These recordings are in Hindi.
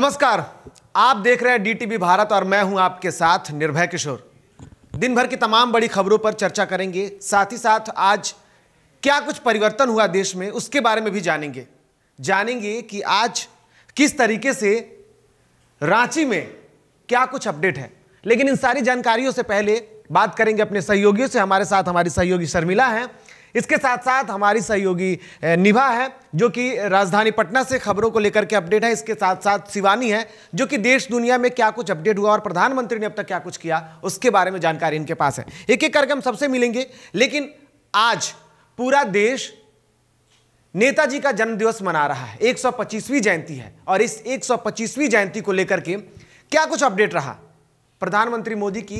नमस्कार आप देख रहे हैं डीटीवी भारत और मैं हूं आपके साथ निर्भय किशोर दिन भर की तमाम बड़ी खबरों पर चर्चा करेंगे साथ ही साथ आज क्या कुछ परिवर्तन हुआ देश में उसके बारे में भी जानेंगे जानेंगे कि आज किस तरीके से रांची में क्या कुछ अपडेट है लेकिन इन सारी जानकारियों से पहले बात करेंगे अपने सहयोगियों से हमारे साथ हमारी सहयोगी शर्मिला हैं इसके साथ साथ हमारी सहयोगी निभा है जो कि राजधानी पटना से खबरों को लेकर के अपडेट है इसके साथ साथ शिवानी है जो कि देश दुनिया में क्या कुछ अपडेट हुआ और प्रधानमंत्री ने अब तक क्या कुछ किया उसके बारे में जानकारी इनके पास है एक एक करके हम सबसे मिलेंगे लेकिन आज पूरा देश नेताजी का जन्म दिवस मना रहा है 125वीं जयंती है और इस 125वीं जयंती को लेकर के क्या कुछ अपडेट रहा प्रधानमंत्री मोदी की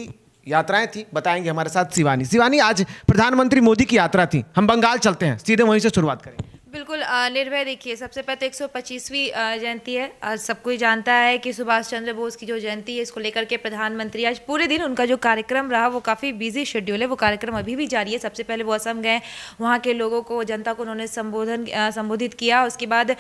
यात्राएं थी बताएंगे हमारे साथ शिवानी शिवानी आज प्रधानमंत्री मोदी की यात्रा थी हम बंगाल चलते हैं सीधे वहीं से शुरुआत करेंगे बिल्कुल निर्भय देखिए सबसे पहले तो एक सौ पच्चीसवीं जयंती है आज सब कोई जानता है कि सुभाष चंद्र बोस की जो जयंती है इसको लेकर के प्रधानमंत्री आज पूरे दिन उनका जो कार्यक्रम रहा वो काफ़ी बिजी शेड्यूल है वो कार्यक्रम अभी भी जारी है सबसे पहले वो असम गए वहाँ के लोगों को जनता को उन्होंने संबोधन संबोधित किया उसके बाद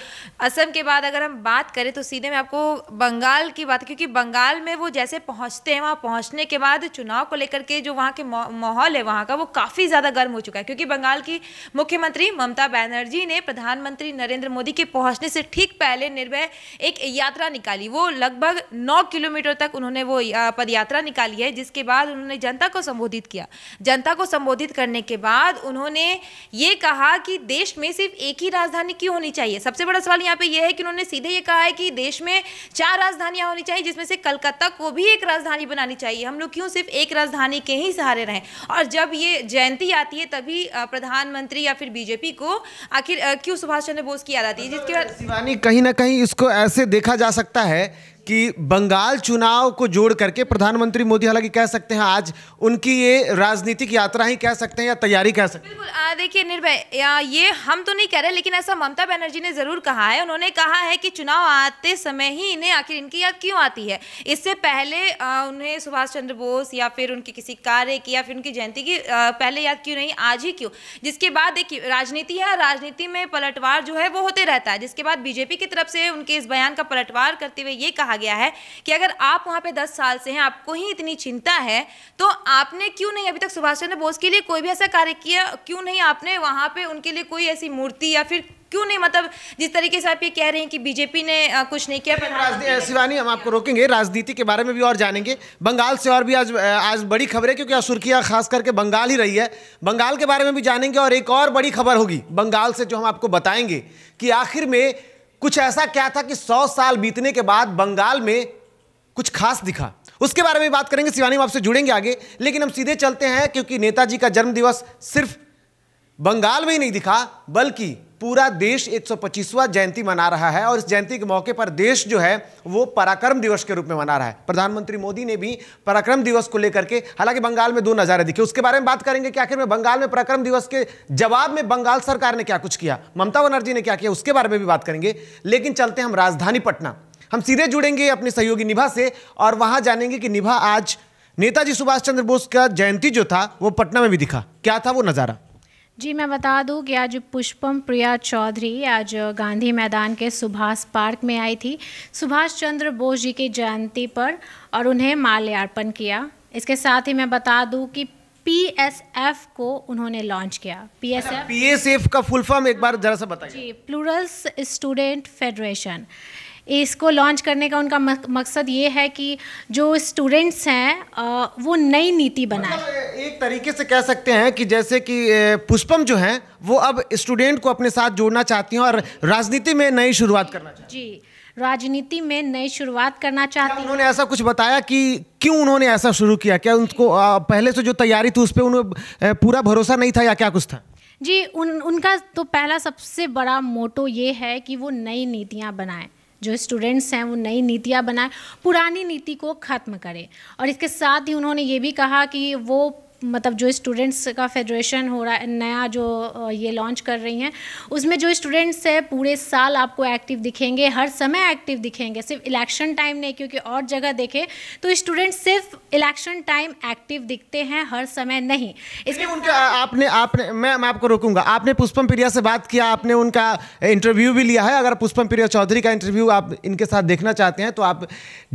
असम के बाद अगर हम बात करें तो सीधे में आपको बंगाल की बात क्योंकि बंगाल में वो जैसे पहुँचते हैं वहाँ पहुँचने के बाद चुनाव को लेकर के जो वहाँ के माहौल है वहाँ का वो काफ़ी ज़्यादा गर्म हो चुका है क्योंकि बंगाल की मुख्यमंत्री ममता बनर्जी ने ने प्रधानमंत्री नरेंद्र मोदी के पहुंचने से ठीक पहले निर्भय एक यात्रा निकाली वो लगभग नौ किलोमीटर तक उन्होंने वो पदयात्रा निकाली है जिसके बाद उन्होंने जनता को संबोधित किया जनता को संबोधित करने के बाद उन्होंने ये कहा कि देश में सिर्फ एक ही राजधानी क्यों होनी चाहिए सबसे बड़ा सवाल यहाँ पे यह है कि उन्होंने सीधे ये कहा है कि देश में चार राजधानियाँ होनी चाहिए जिसमें से कलकत्ता को भी एक राजधानी बनानी चाहिए हम लोग क्यों सिर्फ एक राजधानी के ही सहारे रहें और जब ये जयंती आती है तभी प्रधानमंत्री या फिर बीजेपी को आखिर क्यों सुभाष चंद्र बोस की याद आती है जिसके बाद शिवानी कहीं ना कहीं इसको ऐसे देखा जा सकता है कि बंगाल चुनाव को जोड़ करके प्रधानमंत्री मोदी हालांकि कह सकते हैं आज उनकी ये राजनीतिक यात्रा ही कह सकते हैं या तैयारी कह सकते हैं बिल्कुल देखिए निर्भय ये हम तो नहीं कह रहे लेकिन ऐसा ममता बनर्जी ने जरूर कहा है उन्होंने कहा है कि चुनाव आते समय ही इन्हें आखिर इनकी याद क्यों आती है इससे पहले आ, उन्हें सुभाष चंद्र बोस या फिर उनकी किसी कार्य की या फिर उनकी जयंती की आ, पहले याद क्यों नहीं आज ही क्यों जिसके बाद देखिए राजनीति है राजनीति में पलटवार जो है वो होते रहता है जिसके बाद बीजेपी की तरफ से उनके इस बयान का पलटवार करते हुए ये कहा कहा गया है कि अगर आप वहाँ पे दस साल से हैं आपको ही इतनी चिंता है तो आपने क्यों नहीं अभी तक सुभाष चंद्र बोस के लिए कोई भी ऐसा कार्य किया क्यों नहीं आपने वहाँ पर उनके लिए कोई ऐसी मूर्ति या फिर क्यों नहीं मतलब जिस तरीके से आप ये कह रहे हैं कि बीजेपी ने कुछ नहीं किया शिवानी हम आपको रोकेंगे राजनीति के बारे में भी और जानेंगे बंगाल से और भी आज आज बड़ी खबर है क्योंकि आज सुर्खियाँ खास करके बंगाल ही रही है बंगाल के बारे में भी जानेंगे और एक और बड़ी खबर होगी बंगाल से जो हम आपको बताएंगे कि आखिर में कुछ ऐसा क्या था कि सौ साल बीतने के बाद बंगाल में कुछ खास दिखा उसके बारे में बात करेंगे शिवानी आपसे जुड़ेंगे आगे लेकिन हम सीधे चलते हैं क्योंकि नेताजी का जन्मदिवस सिर्फ बंगाल में ही नहीं दिखा बल्कि पूरा देश 125वां जयंती मना रहा है और इस जयंती के मौके पर देश जो है वो पराक्रम दिवस के रूप में मना रहा है प्रधानमंत्री मोदी ने भी पराक्रम दिवस को लेकर के हालांकि बंगाल में दो नज़ारे दिखे उसके बारे में बात करेंगे कि आखिर में बंगाल में पराक्रम दिवस के जवाब में बंगाल सरकार ने क्या कुछ किया ममता बनर्जी ने क्या किया उसके बारे में भी बात करेंगे लेकिन चलते हम राजधानी पटना हम सीधे जुड़ेंगे अपने सहयोगी निभा से और वहां जानेंगे कि निभा आज नेताजी सुभाष चंद्र बोस का जयंती जो था वो पटना में भी दिखा क्या था वो नज़ारा जी मैं बता दूं कि आज पुष्पम प्रिया चौधरी आज गांधी मैदान के सुभाष पार्क में आई थी सुभाष चंद्र बोस जी की जयंती पर और उन्हें माल्यार्पण किया इसके साथ ही मैं बता दूं कि पीएसएफ को उन्होंने लॉन्च किया पीएसएफ पीएसएफ अच्छा, का फुल फॉर्म एक बार जरा सा बताइए जी प्लूरल्स स्टूडेंट फेडरेशन इसको लॉन्च करने का उनका मकसद ये है कि जो स्टूडेंट्स हैं वो नई नीति बनाए तरीके से कह सकते हैं कि जैसे कि पुष्पम जो है वो अब स्टूडेंट को अपने साथ जोड़ना चाहती हैं और राजनीति में नई शुरुआत करना चाहती जी राजनीति में नई शुरुआत करना चाहती उन्होंने ऐसा कुछ बताया कि क्यों उन्होंने ऐसा शुरू किया क्या उनको पहले से जो तैयारी थी उस पर उन्हें पूरा भरोसा नहीं था या क्या कुछ था जी उन उनका तो पहला सबसे बड़ा मोटो ये है कि वो नई नीतियाँ बनाएं जो स्टूडेंट्स हैं वो नई नीतियाँ बनाएं पुरानी नीति को ख़त्म करें और इसके साथ ही उन्होंने ये भी कहा कि वो मतलब जो स्टूडेंट्स का फेडरेशन हो रहा है नया जो ये लॉन्च कर रही हैं उसमें जो स्टूडेंट्स है पूरे साल आपको एक्टिव दिखेंगे हर समय एक्टिव दिखेंगे सिर्फ इलेक्शन टाइम नहीं क्योंकि और जगह देखें तो स्टूडेंट्स सिर्फ इलेक्शन टाइम एक्टिव दिखते हैं हर समय नहीं इसमें उनका आपने आपने मैं मैं आपको रोकूंगा आपने पुष्पम प्रिया से बात किया आपने उनका इंटरव्यू भी लिया है अगर पुष्पम प्रिया चौधरी का इंटरव्यू आप इनके साथ देखना चाहते हैं तो आप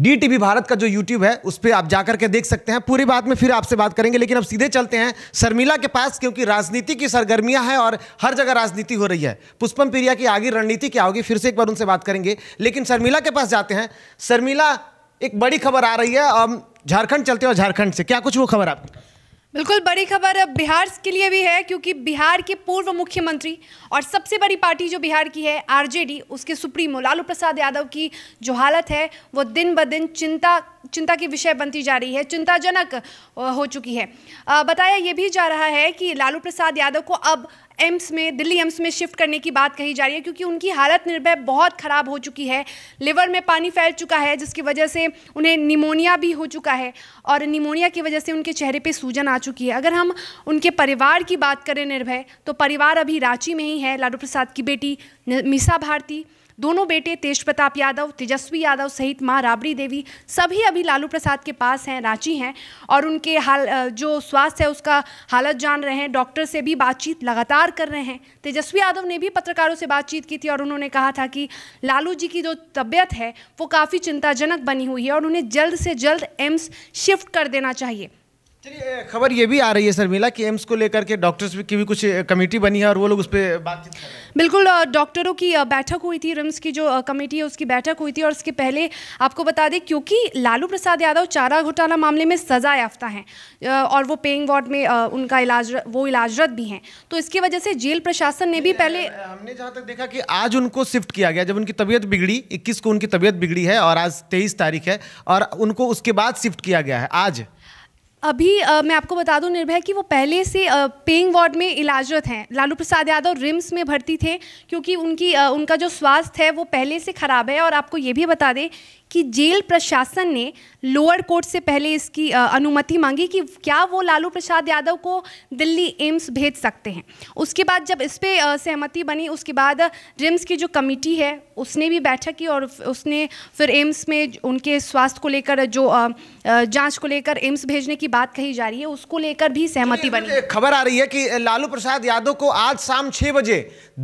डी भारत का जो यूट्यूब है उस पर आप जा करके देख सकते हैं पूरी बात में फिर आपसे बात करेंगे लेकिन अब सीधे चलते हैं शर्मिला के पास क्योंकि राजनीति की सरगर्मियां हैं और हर जगह राजनीति हो रही है पुष्पम प्रिया की आगे रणनीति क्या होगी फिर से एक बार उनसे बात करेंगे लेकिन शर्मिला के पास जाते हैं शर्मिला एक बड़ी खबर आ रही है झारखंड चलते हो झारखंड से क्या कुछ वो खबर आपकी बिल्कुल बड़ी खबर बिहार के लिए भी है क्योंकि बिहार के पूर्व मुख्यमंत्री और सबसे बड़ी पार्टी जो बिहार की है आरजेडी उसके सुप्रीमो लालू प्रसाद यादव की जो हालत है वो दिन ब दिन चिंता चिंता की विषय बनती जा रही है चिंताजनक हो चुकी है बताया ये भी जा रहा है कि लालू प्रसाद यादव को अब एम्स में दिल्ली एम्स में शिफ्ट करने की बात कही जा रही है क्योंकि उनकी हालत निर्भय बहुत ख़राब हो चुकी है लिवर में पानी फैल चुका है जिसकी वजह से उन्हें निमोनिया भी हो चुका है और निमोनिया की वजह से उनके चेहरे पर सूजन आ चुकी है अगर हम उनके परिवार की बात करें निर्भय तो परिवार अभी रांची में ही है लालू प्रसाद की बेटी मिसा भारती दोनों बेटे तेज प्रताप यादव तेजस्वी यादव सहित माँ राबड़ी देवी सभी अभी लालू प्रसाद के पास हैं रांची हैं और उनके हाल जो स्वास्थ्य है उसका हालत जान रहे हैं डॉक्टर से भी बातचीत लगातार कर रहे हैं तेजस्वी यादव ने भी पत्रकारों से बातचीत की थी और उन्होंने कहा था कि लालू जी की जो तबीयत है वो काफ़ी चिंताजनक बनी हुई है और उन्हें जल्द से जल्द एम्स शिफ्ट कर देना चाहिए चलिए खबर ये भी आ रही है शर्मिला कि एम्स को लेकर के डॉक्टर्स की भी कुछ कमेटी बनी है और वो लोग उस पर बातचीत बिल्कुल डॉक्टरों की बैठक हुई थी रिम्स की जो कमेटी है उसकी बैठक हुई थी और इसके पहले आपको बता दें क्योंकि लालू प्रसाद यादव चारा घोटाला मामले में सजा याफ्ता हैं और वो पेइंग वार्ड में उनका इलाज वो इलाजरत भी हैं तो इसकी वजह से जेल प्रशासन ने भी पहले हमने जहाँ तक देखा कि आज उनको शिफ्ट किया गया जब उनकी तबीयत बिगड़ी इक्कीस को उनकी तबीयत बिगड़ी है और आज तेईस तारीख है और उनको उसके बाद शिफ्ट किया गया है आज अभी आ, मैं आपको बता दूं निर्भय कि वो पहले से पेइंग वार्ड में इलाजरत हैं लालू प्रसाद यादव रिम्स में भर्ती थे क्योंकि उनकी आ, उनका जो स्वास्थ्य है वो पहले से ख़राब है और आपको ये भी बता दें कि जेल प्रशासन ने लोअर कोर्ट से पहले इसकी अनुमति मांगी कि क्या वो लालू प्रसाद यादव को दिल्ली एम्स भेज सकते हैं उसके बाद जब इस पर सहमति बनी उसके बाद रिम्स की जो कमेटी है उसने भी बैठक की और उसने फिर एम्स में उनके स्वास्थ्य को लेकर जो जांच को लेकर एम्स भेजने की बात कही जा रही है उसको लेकर भी सहमति बनी खबर आ रही है कि लालू प्रसाद यादव को आज शाम छः बजे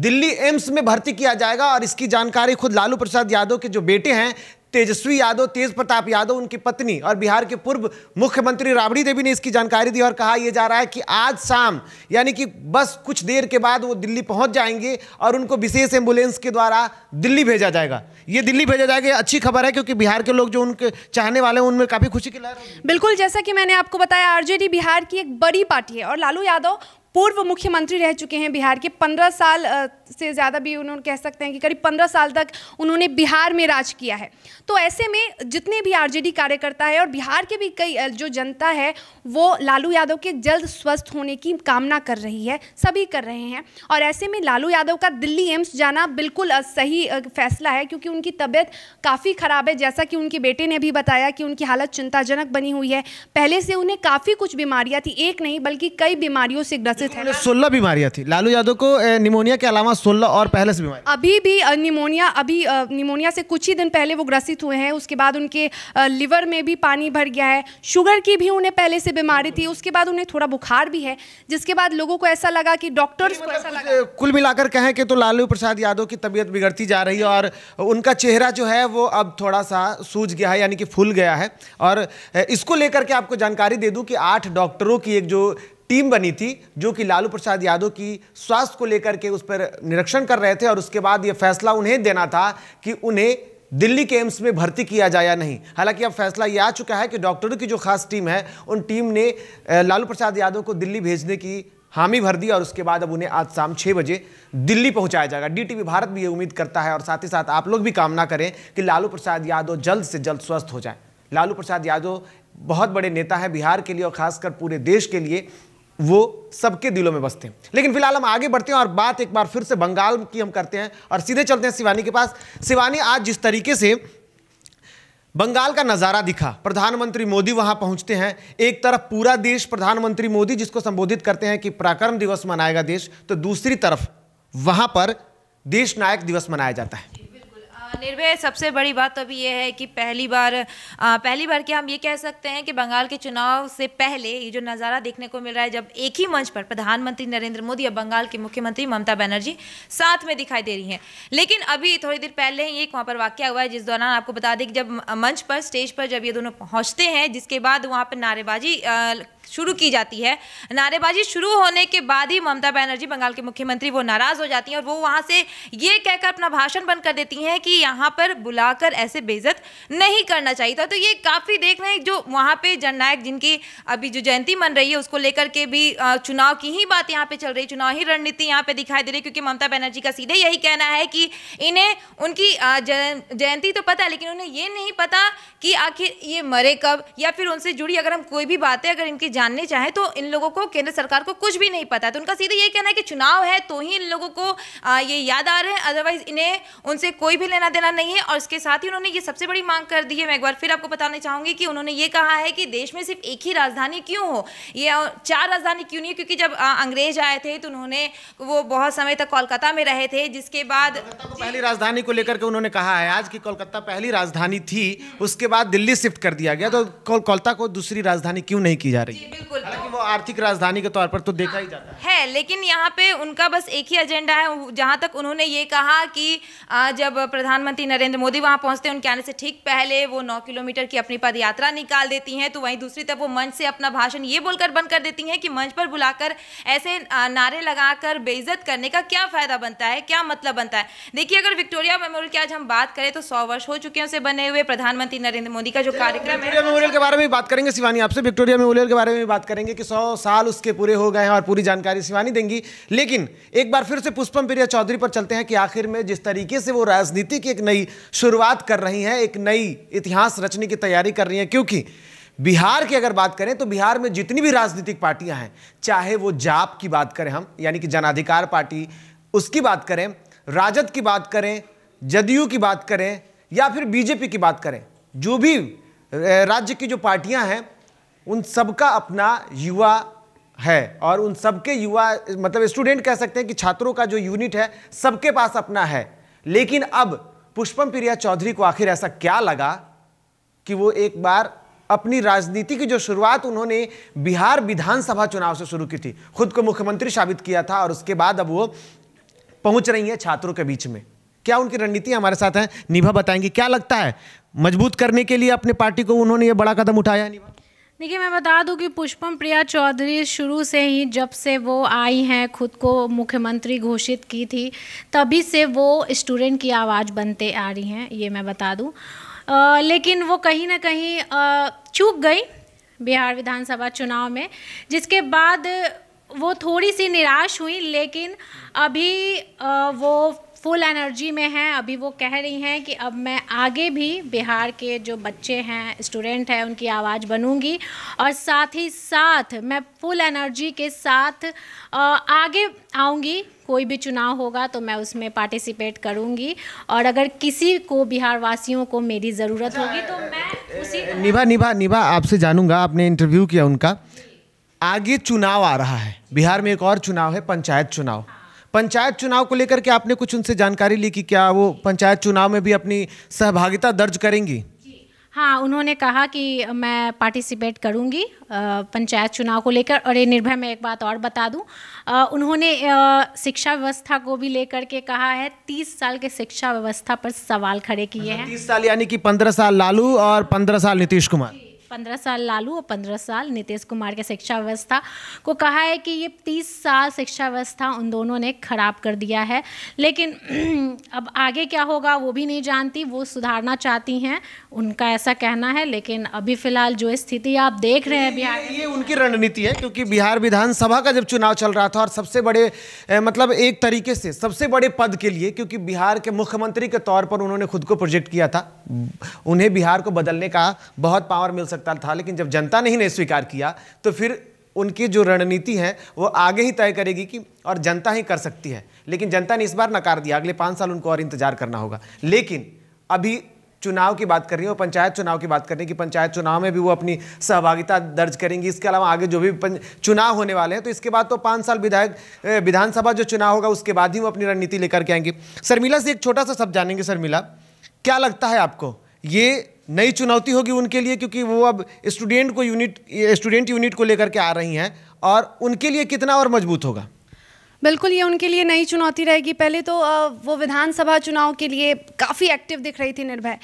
दिल्ली एम्स में भर्ती किया जाएगा और इसकी जानकारी खुद लालू प्रसाद यादव के जो बेटे हैं तेजस्वी यादव तेज प्रताप यादव उनकी पत्नी और बिहार के पूर्व मुख्यमंत्री राबड़ी देवी ने इसकी जानकारी दी और कहा यह जा रहा है कि आज शाम यानी कि बस कुछ देर के बाद वो दिल्ली पहुंच जाएंगे और उनको विशेष एम्बुलेंस के द्वारा दिल्ली भेजा जाएगा ये दिल्ली भेजा जाएगा अच्छी खबर है क्योंकि बिहार के लोग जो उनके चाहने वाले हैं उनमें काफ़ी खुशी की लहर बिल्कुल जैसा कि मैंने आपको बताया आरजेडी बिहार की एक बड़ी पार्टी है और लालू यादव पूर्व मुख्यमंत्री रह चुके हैं बिहार के पंद्रह साल से ज़्यादा भी उन्होंने कह सकते हैं कि करीब पंद्रह साल तक उन्होंने बिहार में राज किया है तो ऐसे में जितने भी आरजेडी कार्यकर्ता है और बिहार के भी कई जो जनता है वो लालू यादव के जल्द स्वस्थ होने की कामना कर रही है सभी कर रहे हैं और ऐसे में लालू यादव का दिल्ली एम्स जाना बिल्कुल सही फैसला है क्योंकि उनकी तबीयत काफ़ी ख़राब है जैसा कि उनके बेटे ने भी बताया कि उनकी हालत चिंताजनक बनी हुई है पहले से उन्हें काफ़ी कुछ बीमारियाँ थी एक नहीं बल्कि कई बीमारियों से ग्रसित है सोलह बीमारियाँ थी लालू यादव को निमोनिया के अलावा 2016 और पहले से बीमारी अभी भी निमोनिया अभी निमोनिया से कुछ ही दिन पहले वो ग्रसित हुए हैं उसके बाद उनके लिवर में भी पानी भर गया है शुगर की भी उन्हें पहले से बीमारी थी उसके बाद उन्हें थोड़ा बुखार भी है जिसके बाद लोगों को ऐसा लगा कि डॉक्टर्स को मतलब ऐसा लगा कुल मिलाकर कहें कि तो लालू प्रसाद यादव की तबीयत बिगड़ती जा रही है और उनका चेहरा जो है वो अब थोड़ा सा सूझ गया है यानी कि फूल गया है और इसको लेकर के आपको जानकारी दे दूं कि आठ डॉक्टरों की एक जो टीम बनी थी जो कि लालू प्रसाद यादव की स्वास्थ्य को लेकर के उस पर निरीक्षण कर रहे थे और उसके बाद ये फैसला उन्हें देना था कि उन्हें दिल्ली के एम्स में भर्ती किया जाए या नहीं हालांकि अब फैसला यह आ चुका है कि डॉक्टरों की जो खास टीम है उन टीम ने लालू प्रसाद यादव को दिल्ली भेजने की हामी भर दी और उसके बाद अब उन्हें आज शाम छः बजे दिल्ली पहुंचाया जाएगा डीटीवी भारत भी ये उम्मीद करता है और साथ ही साथ आप लोग भी कामना करें कि लालू प्रसाद यादव जल्द से जल्द स्वस्थ हो जाए लालू प्रसाद यादव बहुत बड़े नेता हैं बिहार के लिए और खासकर पूरे देश के लिए वो सबके दिलों में बसते हैं लेकिन फिलहाल हम आगे बढ़ते हैं और बात एक बार फिर से बंगाल की हम करते हैं और सीधे चलते हैं शिवानी के पास शिवानी आज जिस तरीके से बंगाल का नज़ारा दिखा प्रधानमंत्री मोदी वहां पहुंचते हैं एक तरफ पूरा देश प्रधानमंत्री मोदी जिसको संबोधित करते हैं कि पराक्रम दिवस मनाएगा देश तो दूसरी तरफ वहां पर देश नायक दिवस मनाया जाता है निर्भय सबसे बड़ी बात तो अभी ये है कि पहली बार आ, पहली बार क्या हम ये कह सकते हैं कि बंगाल के चुनाव से पहले ये जो नज़ारा देखने को मिल रहा है जब एक ही मंच पर प्रधानमंत्री नरेंद्र मोदी और बंगाल की मुख्यमंत्री ममता बनर्जी साथ में दिखाई दे रही हैं लेकिन अभी थोड़ी देर पहले ही एक वहाँ पर वाक्य हुआ है जिस दौरान आपको बता दें कि जब मंच पर स्टेज पर जब ये दोनों पहुँचते हैं जिसके बाद वहाँ पर नारेबाजी शुरू की जाती है नारेबाजी शुरू होने के बाद ही ममता बनर्जी बंगाल के मुख्यमंत्री वो नाराज़ हो जाती हैं और वो वहाँ से ये कहकर अपना भाषण बंद कर देती हैं कि यहाँ पर बुलाकर ऐसे बेजत नहीं करना चाहिए था तो ये काफ़ी देख रहे हैं जो वहाँ पे जननायक जिनकी अभी जो जयंती मन रही है उसको लेकर के भी चुनाव की ही बात यहाँ पे चल रही चुनाव ही रणनीति यहाँ पे दिखाई दे रही क्योंकि ममता बनर्जी का सीधे यही कहना है कि इन्हें उनकी जयंती तो पता है लेकिन उन्हें ये नहीं पता कि आखिर ये मरे कब या फिर उनसे जुड़ी अगर हम कोई भी बातें अगर इनकी जानने चाहें तो इन लोगों को केंद्र सरकार को कुछ भी नहीं पता तो उनका सीधे यही कहना है कि चुनाव है तो ही इन लोगों को ये याद आ रहे हैं अदरवाइज इन्हें उनसे कोई भी लेना लेना देना नहीं है और इसके साथ ही उन्होंने ये सबसे बड़ी मांग कर दी है मैं एक बार फिर आपको बताना चाहूंगी कि उन्होंने ये कहा है कि देश में सिर्फ एक ही राजधानी क्यों हो ये चार राजधानी क्यों नहीं क्योंकि जब अंग्रेज आए थे तो उन्होंने वो बहुत समय तक कोलकाता में रहे थे जिसके बाद पहली राजधानी को लेकर के उन्होंने कहा है आज की कोलकाता पहली राजधानी थी उसके बाद दिल्ली शिफ्ट कर दिया गया तो कोलकाता को दूसरी राजधानी क्यों नहीं की जा रही बिल्कुल वो आर्थिक राजधानी के तौर पर तो देखा ही हाँ, जाता है है लेकिन यहाँ पे उनका बस एक ही एजेंडा है जहां तक उन्होंने ये कहा कि जब प्रधान प्रधानमंत्री नरेंद्र मोदी वहां पहुंचते हैं उनके आने से ठीक पहले वो नौ किलोमीटर की अपनी पद यात्रा निकाल देती हैं तो वहीं दूसरी तरफ वो मंच से अपना भाषण ये बोलकर बंद कर देती हैं कि मंच पर बुलाकर ऐसे नारे लगाकर बेइज्जत करने का क्या फ़ायदा बनता है क्या मतलब बनता है देखिए अगर विक्टोरिया मेमोरियल की आज हम बात करें तो सौ वर्ष हो चुके हैं उसे बने हुए प्रधानमंत्री नरेंद्र मोदी का जो कार्यक्रम है मेमोरियल के बारे में बात करेंगे शिवानी आपसे विक्टोरिया मेमोरियल के बारे में बात करेंगे कि सौ साल उसके पूरे हो गए हैं और पूरी जानकारी शिवानी देंगी लेकिन एक बार फिर से पुष्पम प्रिया चौधरी पर चलते हैं कि आखिर में जिस तरीके से वो राजनीति के की एक नई शुरुआत कर रही हैं एक नई इतिहास रचने की तैयारी कर रही हैं क्योंकि बिहार की अगर बात करें तो बिहार में जितनी भी राजनीतिक पार्टियां हैं चाहे वो जाप की बात करें हम यानी कि जनाधिकार पार्टी उसकी बात करें राजद की बात करें जदयू की बात करें या फिर बीजेपी की बात करें जो भी राज्य की जो पार्टियां हैं उन सबका अपना युवा है और उन सबके युवा मतलब स्टूडेंट कह सकते हैं कि छात्रों का जो यूनिट है सबके पास अपना है लेकिन अब पुष्पम प्रिया चौधरी को आखिर ऐसा क्या लगा कि वो एक बार अपनी राजनीति की जो शुरुआत उन्होंने बिहार विधानसभा चुनाव से शुरू की थी खुद को मुख्यमंत्री साबित किया था और उसके बाद अब वो पहुंच रही है छात्रों के बीच में क्या उनकी रणनीति हमारे साथ है निभा बताएंगे क्या लगता है मजबूत करने के लिए अपने पार्टी को उन्होंने ये बड़ा कदम उठाया निभा देखिए मैं बता दूं कि पुष्पम प्रिया चौधरी शुरू से ही जब से वो आई हैं खुद को मुख्यमंत्री घोषित की थी तभी से वो स्टूडेंट की आवाज़ बनते आ रही हैं ये मैं बता दूं आ, लेकिन वो कहीं ना कहीं चूक गई बिहार विधानसभा चुनाव में जिसके बाद वो थोड़ी सी निराश हुई लेकिन अभी आ, वो फुल एनर्जी में हैं अभी वो कह रही हैं कि अब मैं आगे भी बिहार के जो बच्चे हैं स्टूडेंट हैं उनकी आवाज़ बनूंगी और साथ ही साथ मैं फुल एनर्जी के साथ आगे आऊंगी कोई भी चुनाव होगा तो मैं उसमें पार्टिसिपेट करूंगी और अगर किसी को बिहार वासियों को मेरी ज़रूरत अच्छा, होगी तो मैं उसी निभा निभा निभा आपसे जानूंगा आपने इंटरव्यू किया उनका आगे चुनाव आ रहा है बिहार में एक और चुनाव है पंचायत चुनाव पंचायत चुनाव को लेकर के आपने कुछ उनसे जानकारी ली कि क्या वो पंचायत चुनाव में भी अपनी सहभागिता दर्ज करेंगी हाँ उन्होंने कहा कि मैं पार्टिसिपेट करूंगी पंचायत चुनाव को लेकर और ये निर्भय मैं एक बात और बता दूं उन्होंने शिक्षा व्यवस्था को भी लेकर के कहा है तीस साल के शिक्षा व्यवस्था पर सवाल खड़े किए अच्छा, हैं तीस साल यानी कि पंद्रह साल लालू और पंद्रह साल नीतीश कुमार पंद्रह साल लालू और पंद्रह साल नीतीश कुमार के शिक्षा व्यवस्था को कहा है कि ये तीस साल शिक्षा व्यवस्था उन दोनों ने खराब कर दिया है लेकिन अब आगे क्या होगा वो भी नहीं जानती वो सुधारना चाहती हैं उनका ऐसा कहना है लेकिन अभी फिलहाल जो स्थिति आप देख रहे हैं बिहार ये, ये उनकी रणनीति है क्योंकि बिहार विधानसभा का जब चुनाव चल रहा था और सबसे बड़े मतलब एक तरीके से सबसे बड़े पद के लिए क्योंकि बिहार के मुख्यमंत्री के तौर पर उन्होंने खुद को प्रोजेक्ट किया था उन्हें बिहार को बदलने का बहुत पावर मिल सकता सकता था लेकिन जब जनता ने ही नहीं स्वीकार किया तो फिर उनकी जो रणनीति है वो आगे ही तय करेगी कि और जनता ही कर सकती है लेकिन जनता ने इस बार नकार दिया अगले पाँच साल उनको और इंतजार करना होगा लेकिन अभी चुनाव की बात कर रही है और पंचायत चुनाव की बात कर रही है कि पंचायत चुनाव में भी वो अपनी सहभागिता दर्ज करेंगी इसके अलावा आगे जो भी चुनाव होने वाले हैं तो इसके बाद तो पाँच साल विधायक विधानसभा जो चुनाव होगा उसके बाद ही वो अपनी रणनीति लेकर के आएंगे शर्मिला से एक छोटा सा सब जानेंगे शर्मिला क्या लगता है आपको ये नई चुनौती होगी उनके लिए क्योंकि वो अब स्टूडेंट को यूनिट स्टूडेंट यूनिट को लेकर के आ रही हैं और उनके लिए कितना और मजबूत होगा बिल्कुल ये उनके लिए नई चुनौती रहेगी पहले तो वो विधानसभा चुनाव के लिए काफ़ी एक्टिव दिख रही थी निर्भय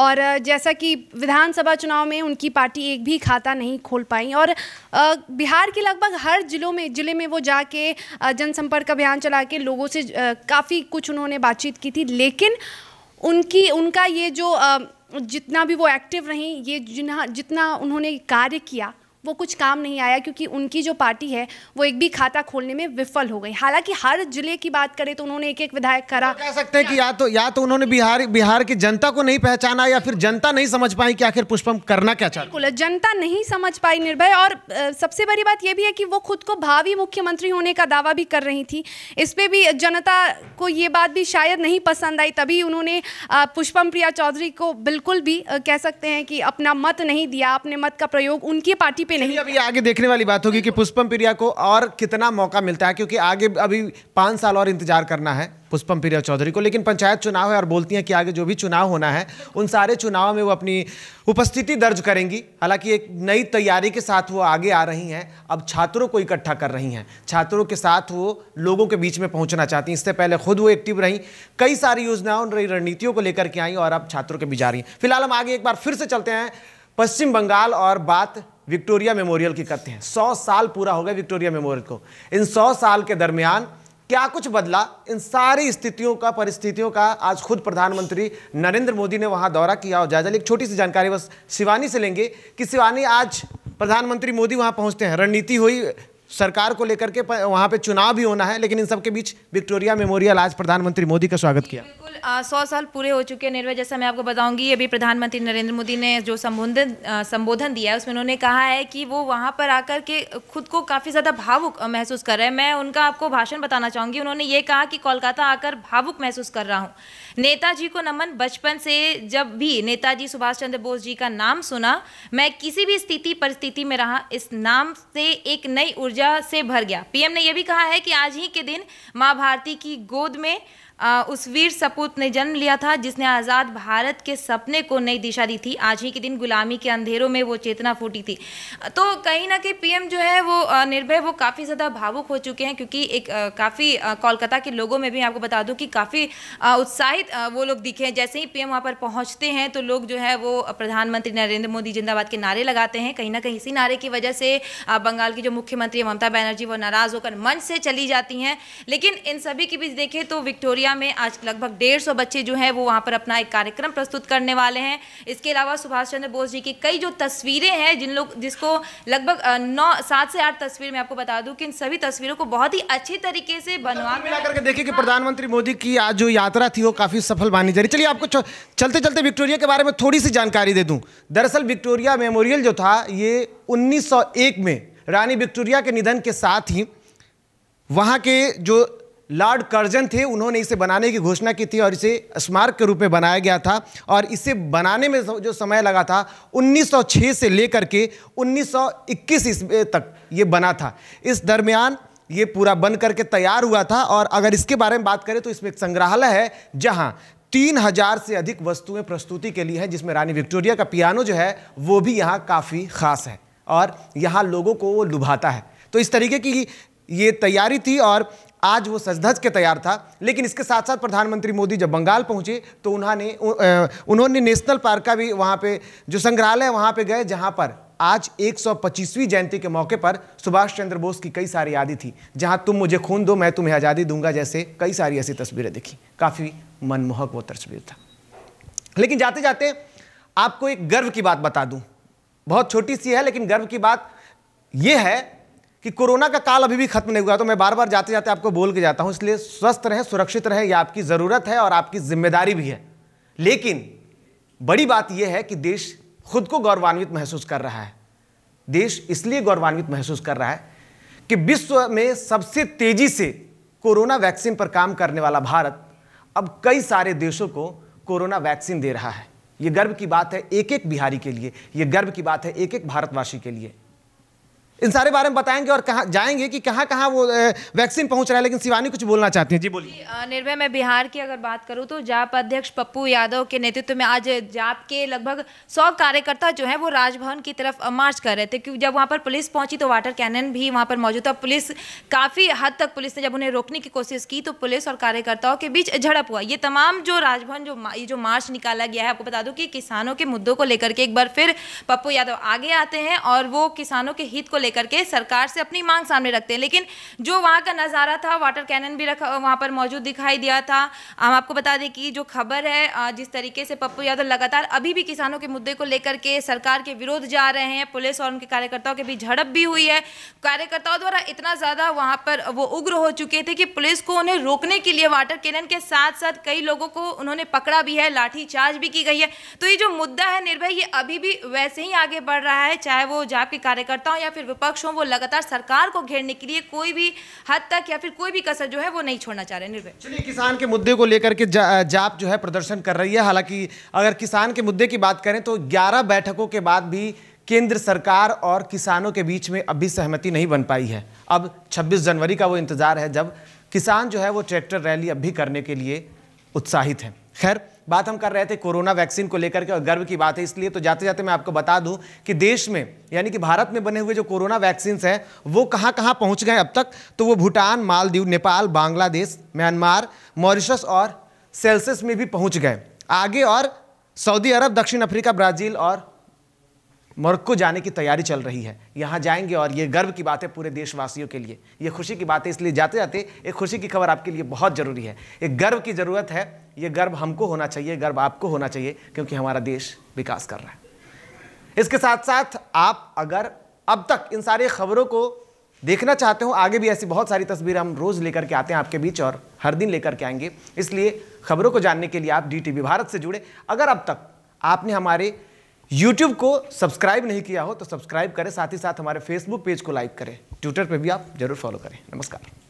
और जैसा कि विधानसभा चुनाव में उनकी पार्टी एक भी खाता नहीं खोल पाई और बिहार के लगभग हर जिलों में ज़िले में वो जाके जनसंपर्क अभियान चला के लोगों से काफ़ी कुछ उन्होंने बातचीत की थी लेकिन उनकी उनका ये जो जितना भी वो एक्टिव रहीं ये जिन्हा जितना उन्होंने कार्य किया वो कुछ काम नहीं आया क्योंकि उनकी जो पार्टी है वो एक भी खाता खोलने में विफल हो गई हालांकि हर जिले की बात करें तो उन्होंने एक एक विधायक करा कह सकते हैं कि या तो या तो उन्होंने बिहार बिहार की जनता को नहीं पहचाना या फिर जनता नहीं समझ पाई कि आखिर पुष्पम करना क्या चाहिए बिल्कुल जनता नहीं समझ पाई निर्भय और सबसे बड़ी बात यह भी है कि वो खुद को भावी मुख्यमंत्री होने का दावा भी कर रही थी इस पर भी जनता को ये बात भी शायद नहीं पसंद आई तभी उन्होंने पुष्पम प्रिया चौधरी को बिल्कुल भी कह सकते हैं कि अपना मत नहीं दिया अपने मत का प्रयोग उनकी पार्टी पे नहीं अभी आगे देखने वाली बात होगी कि पुष्पम प्रिया को और कितना मौका मिलता है क्योंकि आगे अभी पाँच साल और इंतजार करना है पुष्पम प्रिया चौधरी को लेकिन पंचायत चुनाव है और बोलती हैं कि आगे जो भी चुनाव होना है उन सारे चुनाव में वो अपनी उपस्थिति दर्ज करेंगी हालांकि एक नई तैयारी के साथ वो आगे आ रही हैं अब छात्रों को इकट्ठा कर रही हैं छात्रों के साथ वो लोगों के बीच में पहुंचना चाहती हैं इससे पहले खुद वो एक्टिव रहीं कई सारी योजनाओं रणनीतियों को लेकर के आई और अब छात्रों के बीच जा रही हैं फिलहाल हम आगे एक बार फिर से चलते हैं पश्चिम बंगाल और बात विक्टोरिया मेमोरियल की करते हैं सौ साल पूरा हो गया विक्टोरिया मेमोरियल को इन सौ साल के दरमियान क्या कुछ बदला इन सारी स्थितियों का परिस्थितियों का आज खुद प्रधानमंत्री नरेंद्र मोदी ने वहाँ दौरा किया और जायजा एक छोटी सी जानकारी बस शिवानी से लेंगे कि शिवानी आज प्रधानमंत्री मोदी वहाँ पहुँचते हैं रणनीति हुई सरकार को लेकर के वहाँ पे चुनाव भी होना है लेकिन इन सबके बीच विक्टोरिया मेमोरियल आज प्रधानमंत्री मोदी का स्वागत किया बिल्कुल सौ साल पूरे हो चुके हैं निर्भय जैसा मैं आपको बताऊंगी अभी प्रधानमंत्री नरेंद्र मोदी ने जो संबोधन संबोधन दिया है उसमें उन्होंने कहा है कि वो वहाँ पर आकर के खुद को काफ़ी ज़्यादा भावुक महसूस कर रहे हैं मैं उनका आपको भाषण बताना चाहूँगी उन्होंने ये कहा कि कोलकाता आकर भावुक महसूस कर रहा हूँ नेताजी को नमन बचपन से जब भी नेताजी सुभाष चंद्र बोस जी का नाम सुना मैं किसी भी स्थिति परिस्थिति में रहा इस नाम से एक नई ऊर्जा से भर गया पीएम ने यह भी कहा है कि आज ही के दिन माँ भारती की गोद में उस वीर सपूत ने जन्म लिया था जिसने आज़ाद भारत के सपने को नई दिशा दी थी आज ही के दिन गुलामी के अंधेरों में वो चेतना फूटी थी तो कहीं ना कहीं पीएम जो है वो निर्भय वो काफ़ी ज़्यादा भावुक हो चुके हैं क्योंकि एक काफ़ी कोलकाता के लोगों में भी आपको बता दूँ कि काफ़ी उत्साहित वो लोग दिखे हैं जैसे ही पीएम वहाँ पर पहुँचते हैं तो लोग जो है वो प्रधानमंत्री नरेंद्र मोदी जिंदाबाद के नारे लगाते हैं कहीं ना कहीं इसी नारे की वजह से बंगाल की जो मुख्यमंत्री ममता बनर्जी वो नाराज़ होकर मंच से चली जाती हैं लेकिन इन सभी के बीच देखें तो विक्टोरिया एरिया में आज लगभग डेढ़ सौ बच्चे जो हैं वो वहाँ पर अपना एक कार्यक्रम प्रस्तुत करने वाले हैं इसके अलावा सुभाष चंद्र बोस जी की कई जो तस्वीरें हैं जिन लोग जिसको लगभग नौ सात से आठ तस्वीर मैं आपको बता दूँ कि इन सभी तस्वीरों को बहुत ही अच्छे तरीके से बनवा करके देखिए कि प्रधानमंत्री मोदी की आज जो यात्रा थी वो काफ़ी सफल मानी जा रही चलिए आपको चलते चलते विक्टोरिया के बारे में थोड़ी सी जानकारी दे दूँ दरअसल विक्टोरिया मेमोरियल जो था ये उन्नीस में रानी विक्टोरिया के निधन के साथ ही वहाँ के जो लॉर्ड कर्जन थे उन्होंने इसे बनाने की घोषणा की थी और इसे स्मारक के रूप में बनाया गया था और इसे बनाने में जो समय लगा था 1906 से लेकर के 1921 सौ तक ये बना था इस दरमियान ये पूरा बन करके तैयार हुआ था और अगर इसके बारे में बात करें तो इसमें एक संग्रहालय है जहाँ तीन हजार से अधिक वस्तुएं प्रस्तुति के लिए हैं जिसमें रानी विक्टोरिया का पियानो जो है वो भी यहाँ काफ़ी ख़ास है और यहाँ लोगों को वो लुभाता है तो इस तरीके की ये तैयारी थी और आज वो सजधज के तैयार था लेकिन इसके साथ साथ प्रधानमंत्री मोदी जब बंगाल पहुंचे तो उन्होंने उन्होंने नेशनल पार्क का भी वहाँ पे जो संग्रहालय है वहाँ पे गए जहाँ पर आज 125वीं जयंती के मौके पर सुभाष चंद्र बोस की कई सारी यादें थी जहां तुम मुझे खून दो मैं तुम्हें आज़ादी दूंगा जैसे कई सारी ऐसी तस्वीरें देखी काफ़ी मनमोहक वो तस्वीर था लेकिन जाते जाते आपको एक गर्व की बात बता दूँ बहुत छोटी सी है लेकिन गर्व की बात यह है कि कोरोना का काल अभी भी खत्म नहीं हुआ तो मैं बार बार जाते जाते आपको बोल के जाता हूँ इसलिए स्वस्थ रहें सुरक्षित रहें यह आपकी ज़रूरत है और आपकी जिम्मेदारी भी है लेकिन बड़ी बात यह है कि देश खुद को गौरवान्वित महसूस कर रहा है देश इसलिए गौरवान्वित महसूस कर रहा है कि विश्व में सबसे तेजी से कोरोना वैक्सीन पर काम करने वाला भारत अब कई सारे देशों को कोरोना वैक्सीन दे रहा है ये गर्व की बात है एक एक बिहारी के लिए यह गर्व की बात है एक एक भारतवासी के लिए इन सारे बारे में बताएंगे और कहा जाएंगे कि कहाँ कहाँ वो वैक्सीन पहुंच रहा है लेकिन शिवानी कुछ बोलना चाहती हैं जी बोलिए निर्भय मैं बिहार की अगर बात करूँ तो जाप अध्यक्ष पप्पू यादव के नेतृत्व में आज जाप के लगभग सौ कार्यकर्ता जो है वो राजभवन की तरफ मार्च कर रहे थे क्योंकि जब वहाँ पर पुलिस पहुंची तो वाटर कैनन भी वहाँ पर मौजूद था पुलिस काफ़ी हद तक पुलिस ने जब उन्हें रोकने की कोशिश की तो पुलिस और कार्यकर्ताओं के बीच झड़प हुआ ये तमाम जो राजभवन जो ये जो मार्च निकाला गया है आपको बता दूँ कि किसानों के मुद्दों को लेकर के एक बार फिर पप्पू यादव आगे आते हैं और वो किसानों के हित को लेकर के सरकार से अपनी मांग सामने रखते हैं लेकिन जो वहाँ का नज़ारा था वाटर कैनन भी रखा वहाँ पर मौजूद दिखाई दिया था हम आपको बता दें कि जो खबर है जिस तरीके से पप्पू यादव लगातार अभी भी किसानों के मुद्दे को लेकर के सरकार के विरोध जा रहे हैं पुलिस और उनके कार्यकर्ताओं के बीच झड़प भी हुई है कार्यकर्ताओं द्वारा इतना ज़्यादा वहाँ पर वो उग्र हो चुके थे कि पुलिस को उन्हें रोकने के लिए वाटर कैनन के साथ साथ कई लोगों को उन्होंने पकड़ा भी है लाठीचार्ज भी की गई है तो ये जो मुद्दा है निर्भय ये अभी भी वैसे ही आगे बढ़ रहा है चाहे वो जाप के कार्यकर्ता हों या फिर विपक्ष हों वो लगातार सरकार को घेरने के लिए कोई भी हद तक या फिर कोई भी कसर जो है वो नहीं छोड़ना चाह रहे निर्भय चलिए किसान के मुद्दे को लेकर के जाप जो है प्रदर्शन कर रही है हालांकि अगर किसान के मुद्दे की बात करें तो ग्यारह बैठकों के बाद भी केंद्र सरकार और किसानों के बीच में अभी सहमति नहीं बन पाई है अब 26 जनवरी का वो इंतज़ार है जब किसान जो है वो ट्रैक्टर रैली अभी करने के लिए उत्साहित हैं खैर बात हम कर रहे थे कोरोना वैक्सीन को लेकर के और गर्व की बात है इसलिए तो जाते जाते मैं आपको बता दूं कि देश में यानी कि भारत में बने हुए जो कोरोना वैक्सीन हैं वो कहाँ कहाँ पहुँच गए अब तक तो वो भूटान मालदीव नेपाल बांग्लादेश म्यांमार मॉरिशस और सेल्सिस में भी पहुँच गए आगे और सऊदी अरब दक्षिण अफ्रीका ब्राज़ील और को जाने की तैयारी चल रही है यहाँ जाएंगे और ये गर्व की बात है पूरे देशवासियों के लिए ये खुशी की बात है इसलिए जाते जाते एक खुशी की खबर आपके लिए बहुत ज़रूरी है एक गर्व की ज़रूरत है ये गर्व हमको होना चाहिए गर्व आपको होना चाहिए क्योंकि हमारा देश विकास कर रहा है इसके साथ साथ आप अगर अब तक इन सारी खबरों को देखना चाहते हो आगे भी ऐसी बहुत सारी तस्वीरें हम रोज़ लेकर के आते हैं आपके बीच और हर दिन लेकर के आएंगे इसलिए खबरों को जानने के लिए आप डी भारत से जुड़े अगर अब तक आपने हमारे यूट्यूब को सब्सक्राइब नहीं किया हो तो सब्सक्राइब करें साथ ही साथ हमारे फेसबुक पेज को लाइक करें ट्विटर पर भी आप जरूर फॉलो करें नमस्कार